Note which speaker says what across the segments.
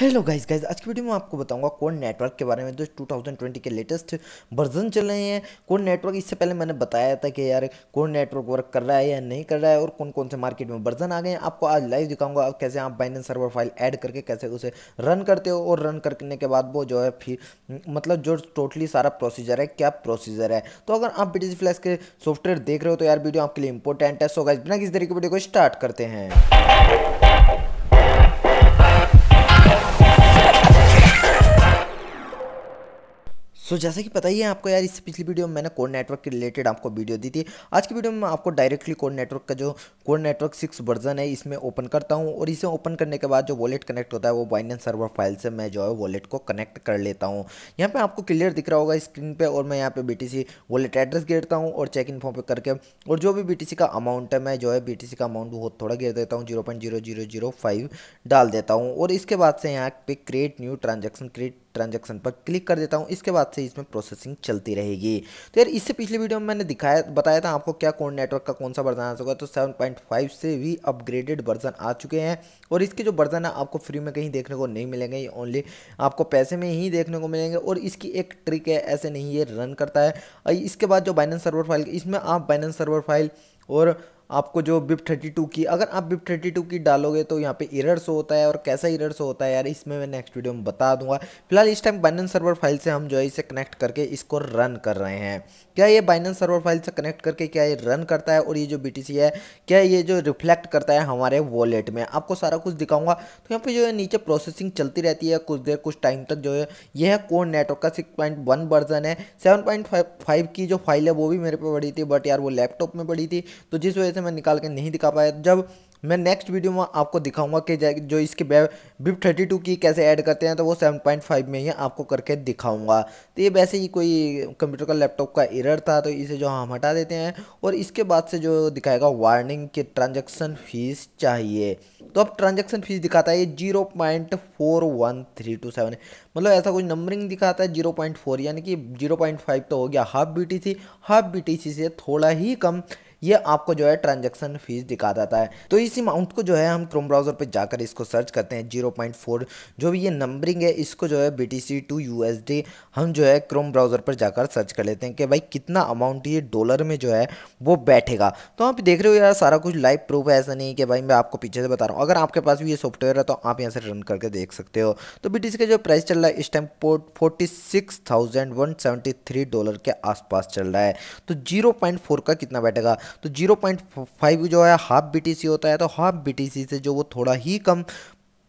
Speaker 1: hello guys guys आज की video में आपको बताऊंगा कौन नेटवर्क के बारे में जो तो 2020 के लेटेस्ट वर्जन चल रहे हैं कौन नेटवर्क इससे पहले मैंने बताया था कि यार कौन नेटवर्क वर्क कर रहा है या नहीं कर रहा है और कौन कौन से मार्केट में वर्जन आ गए हैं आपको आज लाइव दिखाऊंगा आप कैसे आप बाइनन सर्वर फाइल ऐड करके कैसे उसे रन करते हो और रन करने के बाद वो जो है फिर मतलब जो टोटली सारा प्रोसीजर है क्या प्रोसीजर है तो अगर आप बी फ्लैश के सॉफ्टवेयर देख रहे हो तो यार वीडियो आपके लिए इंपॉर्टेंट है सो गाइज बिना किसी तरीके वीडियो को स्टार्ट करते हैं सो so, जैसा कि पता ही है आपको यार इससे पिछली वीडियो में मैंने कोड नेटवर्क के रिलेटेड आपको वीडियो दी थी आज की वीडियो में मैं आपको डायरेक्टली कोड नेटवर्क का जो कोड नेटवर्क सिक्स वर्जन है इसमें ओपन करता हूँ और इसे ओपन करने के बाद जो वॉलेट कनेक्ट होता है वो बाइनेंस सर्वर फाइल से मैं जो है वॉलेट को कनेक्ट कर लेता हूँ यहाँ पर आपको क्लियर दिख रहा होगा स्क्रीन पर और मैं यहाँ पर बी वॉलेट एड्रेस गिरता हूँ और चेक इन फॉर्म पर करके और जो भी बी का अमाउंट है मैं जो है बी का अमाउंट वो थोड़ा गिर देता हूँ जीरो डाल देता हूँ और इसके बाद से यहाँ पे create new transaction create transaction पर क्लिक कर देता हूँ इसके बाद से इसमें प्रोसेसिंग चलती रहेगी तो यार इससे पिछले वीडियो में मैंने दिखाया बताया था आपको क्या कोड नेटवर्क का कौन सा वर्जन आ चुका है तो 7.5 से भी अपग्रेडेड वर्जन आ चुके हैं और इसके जो वर्जन है आपको फ्री में कहीं देखने को नहीं मिलेंगे ये ओनली आपको पैसे में ही देखने को मिलेंगे और इसकी एक ट्रिक है ऐसे नहीं ये रन करता है इसके बाद जो बाइनेंस सर्वर फाइल इसमें आप बाइनेंस सर्वर फाइल और आपको जो बिप थर्टी टू की अगर आप बिप थर्टी टू की डालोगे तो यहाँ पे इरर्स होता है और कैसा इरर्स होता है यार इसमें मैं नेक्स्ट वीडियो में बता दूंगा फिलहाल इस टाइम बाइनेंस सर्वर फाइल से हम जो है इसे कनेक्ट करके इसको रन कर रहे हैं क्या ये बाइनेंस सर्वर फाइल से कनेक्ट करके क्या ये रन करता है और ये जो बी है क्या ये जो रिफ्लेक्ट करता है हमारे वॉलेट में आपको सारा कुछ दिखाऊंगा तो यहाँ पर जो है नीचे प्रोसेसिंग चलती रहती है कुछ देर कुछ टाइम तक जो है यह है कोर नेटवर्क का सिक्स पॉइंट वन वर्जन है सेवन पॉइंट फाइव की जो फाइल है वो भी मेरे पे बड़ी थी बट यार वो लैपटॉप में बड़ी थी तो जिस वजह से से मैं निकाल के नहीं दिखा पाया जब मैं नेक्स्ट वीडियो में आपको दिखाऊंगा कि जो इसके बिप थर्टी टू की कैसे ऐड करते हैं तो वो सेवन पॉइंट फाइव में ही आपको करके दिखाऊंगा तो ये वैसे ही कोई कंप्यूटर का लैपटॉप का एरर था तो इसे जो हम हटा देते हैं और इसके बाद से जो दिखाएगा वार्निंग के ट्रांजैक्शन फ़ीस चाहिए तो अब ट्रांजेक्शन फ़ीस दिखाता है ये जीरो मतलब ऐसा कुछ नंबरिंग दिखाता है जीरो यानी कि जीरो तो हो गया half B T half B से थोड़ा ही कम ये आपको जो है ट्रांजेक्शन फीस दिखा देता है तो इस अमाउंट को जो है हम क्रोम ब्राउज़र पर जाकर इसको सर्च करते हैं जीरो पॉइंट फोर जो भी ये नंबरिंग है इसको जो है B T C to U S D हम जो है क्रोम ब्राउज़र पर जाकर सर्च कर लेते हैं कि भाई कितना अमाउंट ये डॉलर में जो है वो बैठेगा तो आप देख रहे हो यार सारा कुछ लाइव प्रूफ है ऐसा नहीं कि भाई मैं आपको पीछे से बता रहा हूँ अगर आपके पास भी ये सॉफ्टवेयर है तो आप यहाँ से रन करके देख सकते हो तो बी का जो प्राइस चल रहा है इस टाइम पोर्ट forty six thousand one seventy three dollar के आसपास चल रहा है तो जीरो पॉइंट फोर का कितना बैठेगा तो जीरो पॉइंट फाइव जो है हाफ बी होता है तो हाफ बी से जो वो थोड़ा ही कम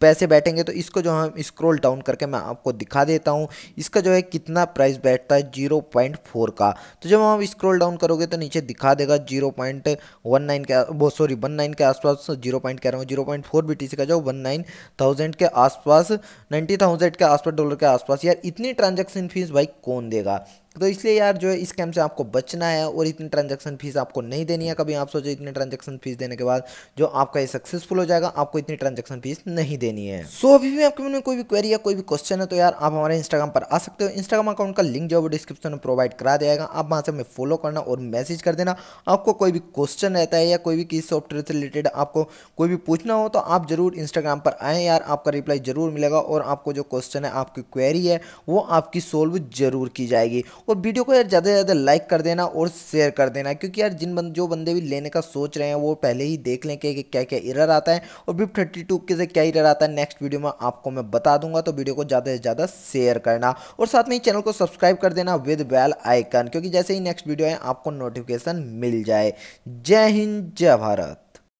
Speaker 1: पैसे बैठेंगे तो इसको जो हम स्क्रॉल डाउन करके मैं आपको दिखा देता हूँ इसका जो है कितना प्राइस बैठता है जीरो पॉइंट फोर का तो जब हम स्क्रॉल डाउन करोगे तो नीचे दिखा देगा जीरो पॉइंट वन नाइन के वो सॉरी वन नाइन के आसपास जीरो पॉइंट कह रहा हूँ जीरो पॉइंट फोर बी का जो वन नाइन थाउजेंड के आसपास नाइन्टी के आसपास डॉलर के आसपास यार इतनी ट्रांजेक्शन फीस भाई कौन देगा तो इसलिए यार जो है इस स्कैम से आपको बचना है और इतनी ट्रांजैक्शन फीस आपको नहीं देनी है कभी आप सोचो इतनी ट्रांजैक्शन फीस देने के बाद जो आपका ये सक्सेसफुल हो जाएगा आपको इतनी ट्रांजैक्शन फीस नहीं देनी है सो so, अभी भी आपके मन में कोई भी क्वेरी या कोई भी क्वेश्चन है तो यार आप हमारे इंस्टाग्राम पर आ सकते हो इंस्टाग्राम अकाउंट का लिंक जो है डिस्क्रिप्शन में प्रोवाइड करा देगा आप वहाँ से हमें फॉलो करना और मैसेज कर देना आपको कोई भी क्वेश्चन रहता है या कोई भी किस सॉफ्टवेयर से रिलेटेड आपको कोई भी पूछना हो तो आप जरूर इंस्टाग्राम पर आएँ यार आपका रिप्लाई जरूर मिलेगा और आपको जो क्वेश्चन है आपकी क्वेरी है वो आपकी सोल्व जरूर की जाएगी और वीडियो को यार ज़्यादा से ज़्यादा लाइक कर देना और शेयर कर देना क्योंकि यार जिन बंद जो बंदे भी लेने का सोच रहे हैं वो पहले ही देख लें कि क्या क्या इरर आता है और बिप थर्टी टू से क्या इरर आता है नेक्स्ट वीडियो में आपको मैं बता दूंगा तो वीडियो को ज़्यादा से ज़्यादा शेयर करना और साथ में ही चैनल को सब्सक्राइब कर देना विद बेल आइकन क्योंकि जैसे ही नेक्स्ट वीडियो है आपको नोटिफिकेशन मिल जाए जय हिंद जय भारत